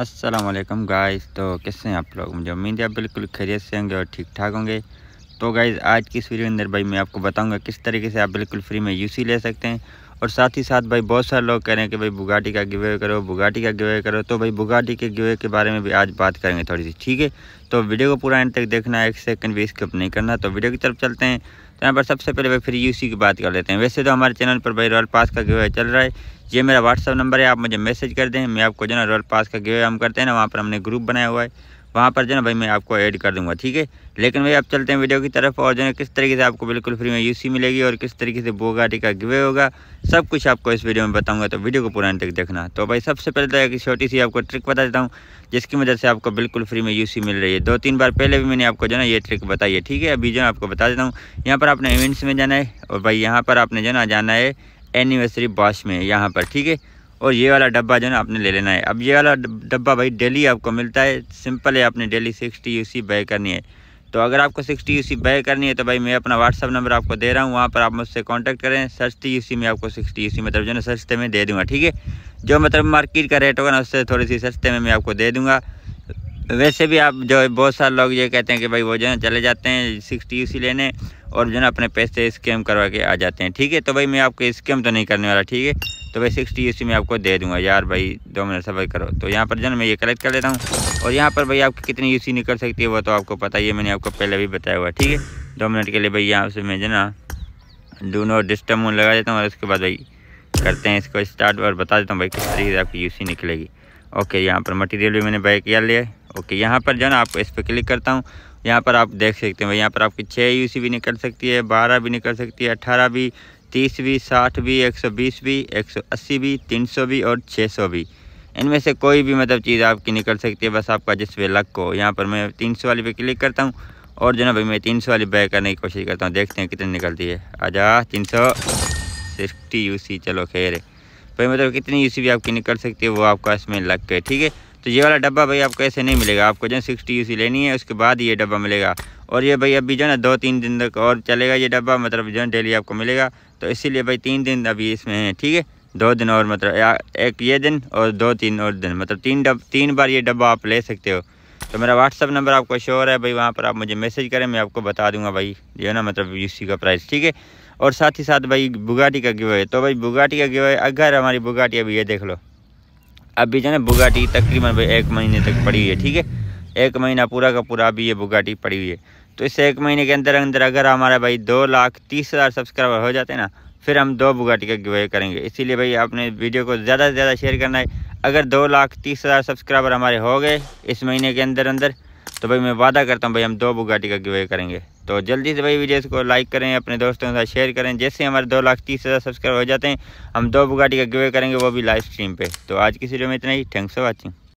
Aslam guys तो कैसे हैं आप लोग मुझे उम्मीद है बिल्कुल खैरियत से होंगे और ठीक ठाक होंगे तो गाइज़ आज की इस वीडियो के अंदर भाई मैं आपको बताऊंगा किस तरीके से आप बिल्कुल फ्री में यूसी ले सकते हैं और साथ ही साथ भाई बहुत सारे लोग कह रहे हैं कि भाई बुगाटी का गिवे करो बुगाटी का गिवे करो तो भाई बुगाटी के गिवे के बारे में भी आज बात करेंगे थोड़ी सी ठीक है तो वीडियो को पूरा एंड तक देखना एक सेकंड भी स्किप नहीं करना तो वीडियो की तरफ चलते हैं तो यहाँ पर सबसे पहले भाई फ्री यूसी की बात कर लेते हैं वैसे तो हमारे चैनल पर भाई रॉयल पास का गिवे चल रहा है ये मेरा व्हाट्सअप नंबर है आप मुझे मैसेज कर दें मैं आपको जो रॉयल पास का गिवे हम करते हैं ना वहाँ पर हमने ग्रुप बनाया हुआ है वहाँ पर जो ना भाई मैं आपको ऐड कर दूंगा ठीक है लेकिन भाई आप चलते हैं वीडियो की तरफ और जो है किस तरीके से आपको बिल्कुल फ्री में यूसी मिलेगी और किस तरीके से बोगाटी का गिवे होगा सब कुछ आपको इस वीडियो में बताऊंगा तो वीडियो को पूरा तक देखना तो भाई सबसे पहले तो एक छोटी सी आपको ट्रिक बता देता हूँ जिसकी मदद से आपको बिल्कुल फ्री में यू मिल रही है दो तीन बार पहले भी मैंने आपको जो ना ये ट्रिक बताई है ठीक है अभी जो आपको बता देता हूँ यहाँ पर आपने इवेंट्स में जाना है और भाई यहाँ पर आपने जो ना जाना है एनिवर्सरी बॉश में यहाँ पर ठीक है और ये वाला डब्बा जो है ना आपने ले लेना है अब ये वाला डब्बा भाई डेली आपको मिलता है सिंपल है आपने डेली सिक्सटी यू बाय करनी है तो अगर आपको सिक्सटी यू बाय करनी है तो भाई मैं अपना व्हाट्सअप नंबर आपको दे रहा हूँ वहाँ पर आप मुझसे कॉन्टैक्ट करें सस्ती यू में आपको सिक्सटी यू मतलब जो है ना सस्ते में दे दूँगा ठीक है जो मतलब मार्केट का रेट होगा ना उससे थोड़ी सी सस्ते में मैं आपको दे दूँगा वैसे भी आप जो है बहुत सारे लोग ये कहते हैं कि भाई वो जो है चले जाते हैं सिक्सटी यू लेने और जो है अपने पैसे स्कैम करवा के आ जाते हैं ठीक है तो भाई मैं आपको स्कैम तो नहीं करने वाला ठीक है तो भाई सिक्सटी इसी में आपको दे दूंगा यार भाई दो मिनट सफर करो तो यहाँ पर जन मैं ये कलेक्ट कर लेता हूँ और यहाँ पर भाई आपकी कितनी यूसी निकल सकती है वो तो आपको पता ही है मैंने आपको पहले भी बताया हुआ ठीक है दो मिनट के लिए भाई यहाँ से मैं जना ना डू डिस्टर्ब मोड लगा देता हूँ और उसके बाद भाई करते हैं इसको स्टार्ट और बता देता हूँ भाई किस तरीके से आपकी यूसी निकलेगी ओके यहाँ पर मटेरियल भी मैंने बाइक किया लिया है ओके यहाँ पर जो ना आपको इस पर क्लिक करता हूँ यहाँ पर आप देख सकते हैं भाई यहाँ पर आपकी छः यूसी भी निकल सकती है बारह भी निकल सकती है अट्ठारह भी तीस भी साठ भी एक सौ बीस भी एक सौ अस्सी भी तीन सौ भी और छः सौ भी इनमें से कोई भी मतलब चीज़ आपकी निकल सकती है बस आपका जिस पे लक हो यहाँ पर मैं तीन सौ वाली पे क्लिक करता हूँ और जनाब भाई मैं तीन सौ वाली बाय करने की कोशिश करता हूँ देखते हैं कितनी निकलती है जा तीन सौ सिक्सटी यू सी चलो खैर है भाई मतलब कितनी यू सी भी आपकी निकल सकती है वो आपका इसमें लक है ठीक है तो ये वाला डब्बा भाई आपको ऐसे नहीं मिलेगा आपको जो है सिक्सटी यू सी लेनी है उसके बाद ये डब्बा मिलेगा और ये भाई अभी जो है ना दो तीन दिन तक और चलेगा ये डब्बा मतलब जो है डेली आपको मिलेगा तो इसीलिए भाई तीन दिन अभी इसमें हैं ठीक है दो दिन और मतलब एक ये दिन और दो तीन और दिन मतलब तीन डब तीन बार ये डब्बा आप ले सकते हो तो मेरा व्हाट्सअप नंबर आपको श्योर है भाई वहाँ पर आप मुझे मैसेज करें मैं आपको बता दूंगा भाई जो ना मतलब यूसी का प्राइस ठीक है और साथ ही साथ भाई बुगाटी का गिवे तो भाई बुगाटी का गिवे अगर हमारी बुगाटी अभी ये देख लो अभी जो ना बुगाटी तकरीबन भाई एक महीने तक पड़ी हुई है ठीक है एक महीना पूरा का पूरा अभी ये बुगाटी पड़ी हुई है तो इससे एक महीने के अंदर अंदर अगर हमारा भाई दो लाख तीस हज़ार सब्सक्राइबर हो जाते हैं ना फिर हम दो बुगाटी का गिवे करेंगे इसीलिए भाई आपने वीडियो को ज़्यादा से ज़्यादा शेयर करना है अगर दो लाख तीस हज़ार सब्सक्राइबर हमारे हो गए इस महीने के अंदर अंदर तो भाई मैं वादा करता हूँ भाई हम दो बुगाटी का गिवे करेंगे तो जल्दी से भाई वीडियो को लाइक करें अपने दोस्तों के साथ शेयर करें जैसे हमारे दो लाख तीस हज़ार सब्सक्राइब हो जाते हैं हम दो बुगाटी का गिवे करेंगे वो भी लाइव स्ट्रीम पे तो आज की वीडियो में इतना ही थैंक्स फॉर वॉचिंग